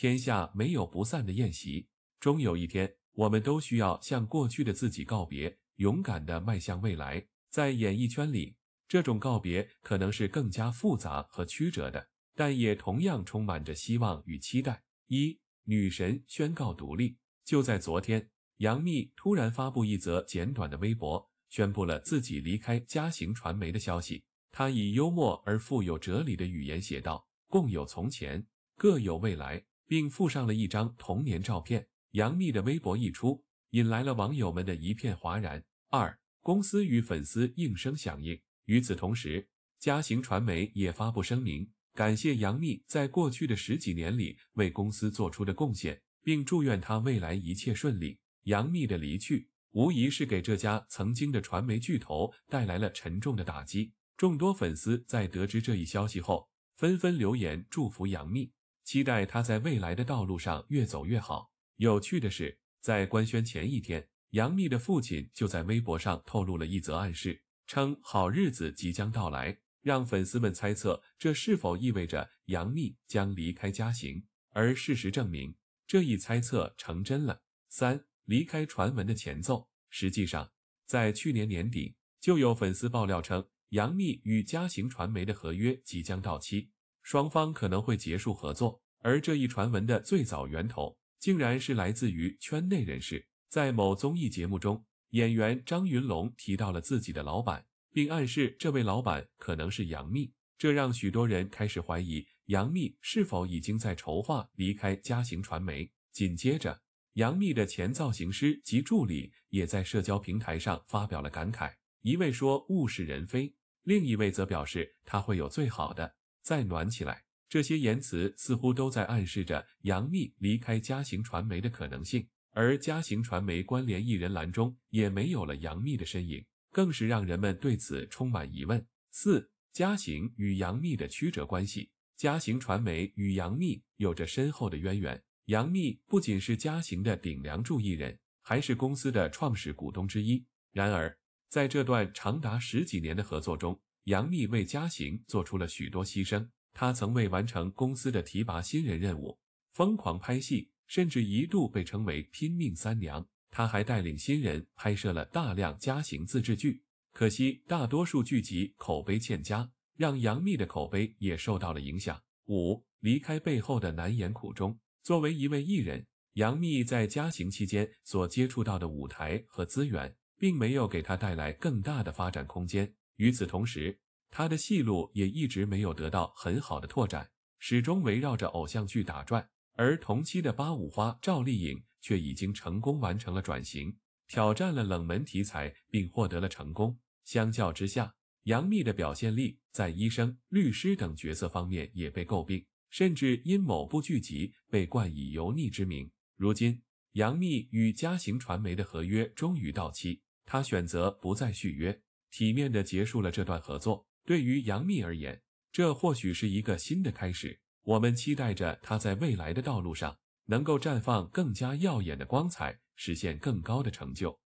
天下没有不散的宴席，终有一天，我们都需要向过去的自己告别，勇敢的迈向未来。在演艺圈里，这种告别可能是更加复杂和曲折的，但也同样充满着希望与期待。一女神宣告独立，就在昨天，杨幂突然发布一则简短的微博，宣布了自己离开嘉行传媒的消息。她以幽默而富有哲理的语言写道：“共有从前，各有未来。”并附上了一张童年照片。杨幂的微博一出，引来了网友们的一片哗然。二公司与粉丝应声响应。与此同时，嘉行传媒也发布声明，感谢杨幂在过去的十几年里为公司做出的贡献，并祝愿她未来一切顺利。杨幂的离去，无疑是给这家曾经的传媒巨头带来了沉重的打击。众多粉丝在得知这一消息后，纷纷留言祝福杨幂。期待他在未来的道路上越走越好。有趣的是，在官宣前一天，杨幂的父亲就在微博上透露了一则暗示，称好日子即将到来，让粉丝们猜测这是否意味着杨幂将离开嘉行。而事实证明，这一猜测成真了。三离开传闻的前奏，实际上在去年年底就有粉丝爆料称，杨幂与嘉行传媒的合约即将到期。双方可能会结束合作，而这一传闻的最早源头，竟然是来自于圈内人士在某综艺节目中，演员张云龙提到了自己的老板，并暗示这位老板可能是杨幂，这让许多人开始怀疑杨幂是否已经在筹划离开嘉行传媒。紧接着，杨幂的前造型师及助理也在社交平台上发表了感慨，一位说物是人非，另一位则表示他会有最好的。再暖起来，这些言辞似乎都在暗示着杨幂离开嘉行传媒的可能性，而嘉行传媒关联艺人栏中也没有了杨幂的身影，更是让人们对此充满疑问。四、嘉行与杨幂的曲折关系。嘉行传媒与杨幂有着深厚的渊源，杨幂不仅是嘉行的顶梁柱艺人，还是公司的创始股东之一。然而，在这段长达十几年的合作中，杨幂为嘉行做出了许多牺牲，她曾为完成公司的提拔新人任务，疯狂拍戏，甚至一度被称为“拼命三娘”。她还带领新人拍摄了大量嘉行自制剧，可惜大多数剧集口碑欠佳，让杨幂的口碑也受到了影响。五、离开背后的难言苦衷。作为一位艺人，杨幂在嘉行期间所接触到的舞台和资源，并没有给她带来更大的发展空间。与此同时，她的戏路也一直没有得到很好的拓展，始终围绕着偶像剧打转。而同期的八五花赵丽颖却已经成功完成了转型，挑战了冷门题材，并获得了成功。相较之下，杨幂的表现力在医生、律师等角色方面也被诟病，甚至因某部剧集被冠以“油腻”之名。如今，杨幂与嘉行传媒的合约终于到期，她选择不再续约。体面地结束了这段合作。对于杨幂而言，这或许是一个新的开始。我们期待着她在未来的道路上能够绽放更加耀眼的光彩，实现更高的成就。